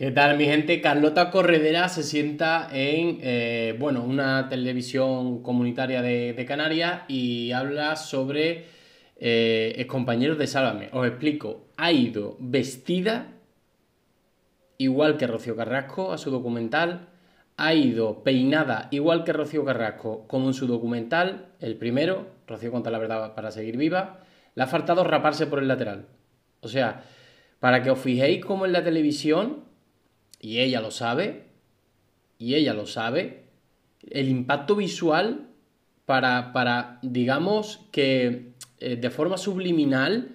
¿Qué tal mi gente? Carlota Corredera se sienta en eh, bueno, una televisión comunitaria de, Canarias y habla sobre eh, compañero de Sálvame. Os explico, ha ido vestida igual que Rocío Carrasco a su documental, ha ido peinada igual que Rocío Carrasco como en su documental, el primero, Rocío contra la verdad para seguir viva, le ha faltado raparse por el lateral. O sea, para que os fijéis cómo en la televisión y ella lo sabe, y ella lo sabe, el impacto visual para, digamos, que eh, de forma subliminal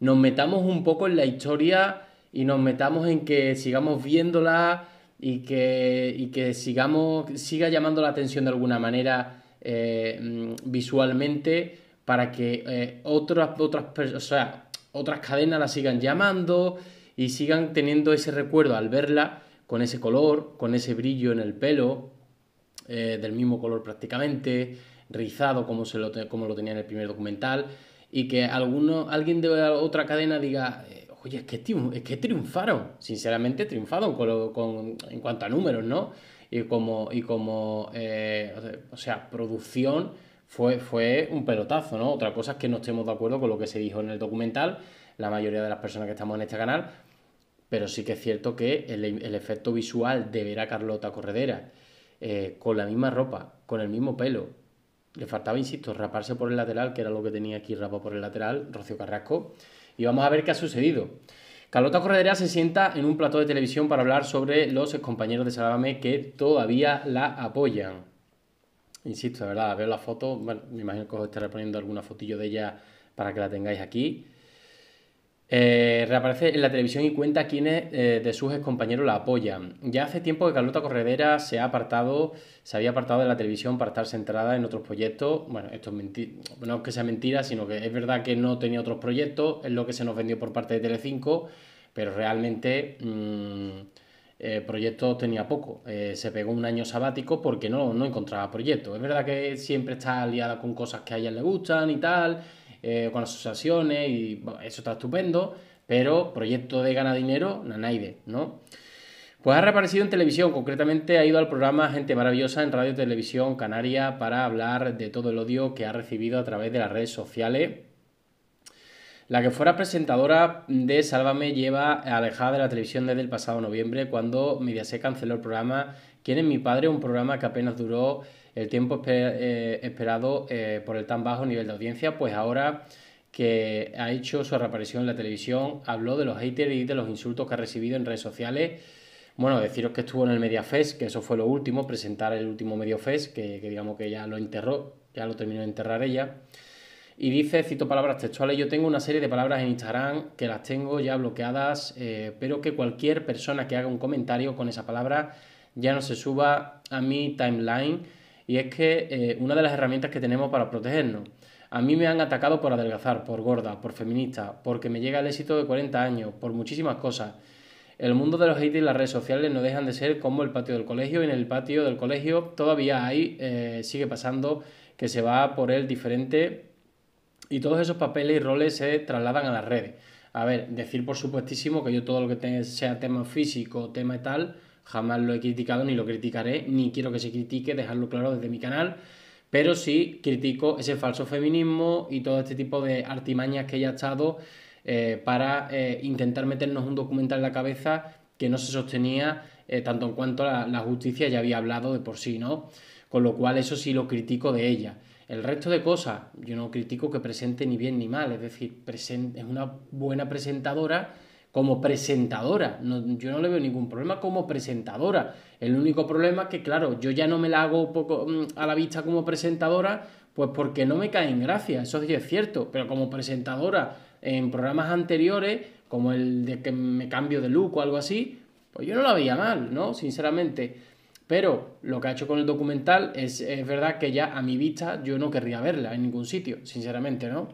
nos metamos un poco en la historia y nos metamos en que sigamos viéndola y que, y que sigamos, siga llamando la atención de alguna manera eh, mm, visualmente para que eh, otras, otras, o otras cadenas la sigan llamando y sigan teniendo ese recuerdo al verla con ese color, con ese brillo en el pelo, eh, del mismo color prácticamente, rizado como, se lo, como lo tenía en el primer documental, y que alguno, alguien de otra cadena diga, eh, oye, es que, que triunfaron, sinceramente triunfaron en cuanto a números, ¿no? Y como, y como eh, o sea, producción fue, fue un pelotazo, ¿no? Otra cosa es que no estemos de acuerdo con lo que se dijo en el documental, la mayoría de las personas que estamos en este canal, pero sí que es cierto que el, efecto visual de ver a Carlota Corredera eh, con la misma ropa, con el mismo pelo, le faltaba, insisto, raparse por el lateral, que era lo que tenía aquí rapa por el lateral, Rocío Carrasco, y vamos a ver qué ha sucedido. Carlota Corredera se sienta en un plató de televisión para hablar sobre los compañeros de Salame que todavía la apoyan. Insisto, de verdad, veo la foto, bueno, me imagino que os estaré poniendo alguna fotillo de ella para que la tengáis aquí. Eh, reaparece en la televisión y cuenta quiénes eh, de sus compañeros la apoyan. Ya hace tiempo que Carlota Corredera se ha apartado, se había apartado de la televisión para estar centrada en otros proyectos. Bueno, esto es mentira, no es que sea mentira, sino que es verdad que no tenía otros proyectos, es lo que se nos vendió por parte de Telecinco, pero realmente mm, el eh, proyecto tenía poco. se pegó un año sabático porque no, no encontraba proyectos. Es verdad que siempre está aliada con cosas que a ella le gustan y tal eh, con asociaciones y eso está estupendo, pero proyecto de gana dinero, nanaide, ¿no? Pues ha reaparecido en televisión, concretamente ha ido al programa Gente Maravillosa en Radio Televisión Canaria para hablar de todo el odio que ha recibido a través de las redes sociales. La que fuera presentadora de Sálvame lleva alejada de la televisión desde el pasado noviembre, cuando Mediaset canceló el programa Quién es mi padre, un programa que apenas duró el tiempo eh, esperado eh, por el tan bajo nivel de audiencia, pues ahora que ha hecho su reaparición en la televisión, habló de los haters y de los insultos que ha recibido en redes sociales. Bueno, deciros que estuvo en el MediaFest, que eso fue lo último, presentar el último MediaFest, que, que digamos que ya lo enterró, ya lo terminó de enterrar ella. Y dice, cito palabras textuales, yo tengo una serie de palabras en Instagram que las tengo ya bloqueadas, eh, pero que cualquier persona que haga un comentario con esa palabra ya no se suba a mi timeline y es que eh, una de las herramientas que tenemos para protegernos. A mí me han atacado por adelgazar, por gorda, por feminista, porque me llega el éxito de 40 años, por muchísimas cosas. El mundo de los hate y las redes sociales no dejan de ser como el patio del colegio y en el patio del colegio todavía hay, eh, sigue pasando que se va por el diferente y todos esos papeles y roles se trasladan a las redes. A ver, decir por supuestísimo que yo todo lo que sea tema físico, tema y tal, Jamás lo he criticado ni lo criticaré, ni quiero que se critique, dejarlo claro desde mi canal. Pero sí critico ese falso feminismo y todo este tipo de artimañas que ella ha estado eh, para eh, intentar meternos un documental en la cabeza que no se sostenía eh, tanto en cuanto la, la justicia ya había hablado de por sí, ¿no? Con lo cual eso sí lo critico de ella. El resto de cosas, yo no critico que presente ni bien ni mal, es decir, es una buena presentadora como presentadora. yo no le veo ningún problema como presentadora. El único problema es que, claro, yo ya no me la hago poco mm, a la vista como presentadora, pues porque no me cae en gracia, eso sí es cierto. Pero como presentadora en programas anteriores, como el de que me cambio de look o algo así, pues yo no la veía mal, ¿no? Sinceramente. Pero lo que ha hecho con el documental es, es verdad que ya a mi vista yo no querría verla en ningún sitio, sinceramente, ¿no?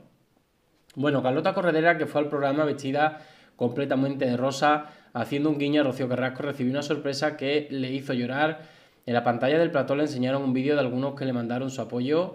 Bueno, Carlota Corredera, que fue al programa vestida completamente de rosa, haciendo un guiño a Rocío Carrasco, recibió una sorpresa que le hizo llorar. En la pantalla del plató le enseñaron un vídeo de algunos que le mandaron su apoyo.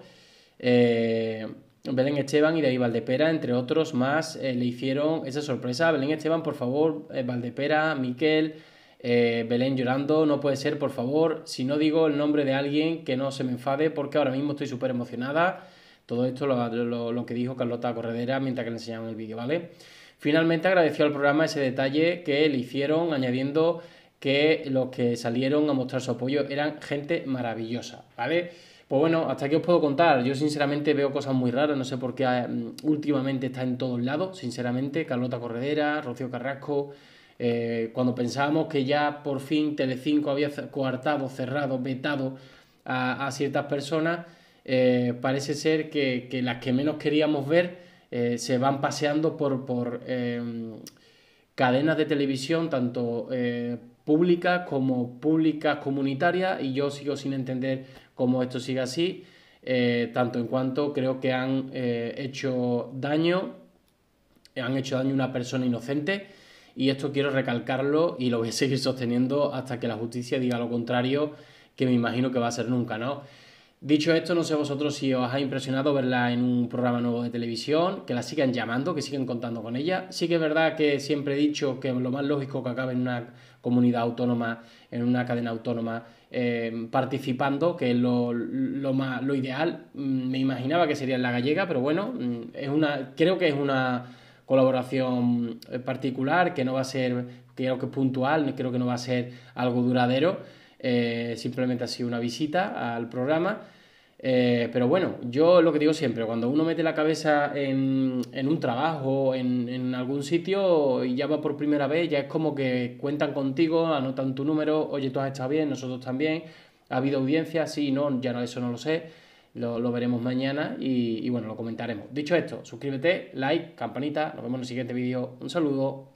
Eh, Belén Esteban y David Valdepera, entre otros más, eh, le hicieron esa sorpresa. Belén Esteban, por favor, eh, Valdepera, Miquel, Belén llorando, no puede ser, por favor. Si no digo el nombre de alguien, que no se me enfade, porque ahora mismo estoy súper emocionada. Todo esto lo, lo, que dijo Carlota Corredera mientras que le enseñaban el vídeo, ¿vale? Finalmente agradeció al programa ese detalle que le hicieron añadiendo que los que salieron a mostrar su apoyo eran gente maravillosa, ¿vale? Pues bueno, hasta aquí os puedo contar. Yo sinceramente veo cosas muy raras, no sé por qué mm, últimamente está en todos lados, sinceramente. Carlota Corredera, Rocío Carrasco. Eh, cuando pensábamos que ya por fin Telecinco había coartado, cerrado, vetado a, ciertas personas, eh, parece ser que, que las que menos queríamos ver eh, se van paseando por, em, cadenas de televisión, tanto eh, públicas como públicas comunitarias, y yo sigo sin entender cómo esto sigue así, eh, tanto en cuanto creo que han hecho daño, han hecho daño a una persona inocente, y esto quiero recalcarlo y lo voy a seguir sosteniendo hasta que la justicia diga lo contrario, que me imagino que va a ser nunca, ¿no? Dicho esto, no sé vosotros si os ha impresionado verla en un programa nuevo de televisión, que la sigan llamando, que siguen contando con ella. Sí que es verdad que siempre he dicho que lo más lógico que acabe en una comunidad autónoma, en una cadena autónoma, eh, participando, que es lo, más, lo ideal. Mm, me imaginaba que sería en la gallega, pero bueno, mm, es una, creo que es una colaboración eh, particular, que no va a ser, creo que puntual, creo que no va a ser algo duradero eh, simplemente ha sido una visita al programa. Eh, pero bueno, yo lo que digo siempre, cuando uno mete la cabeza en, un trabajo, en, en, algún sitio, y ya va por primera vez, ya es como que cuentan contigo, anotan tu número, oye, tú has estado bien, nosotros también, ha habido audiencia, sí, no, ya no, eso no lo sé, lo, veremos mañana y, y bueno, lo comentaremos. Dicho esto, suscríbete, like, campanita, nos vemos en el siguiente vídeo, un saludo.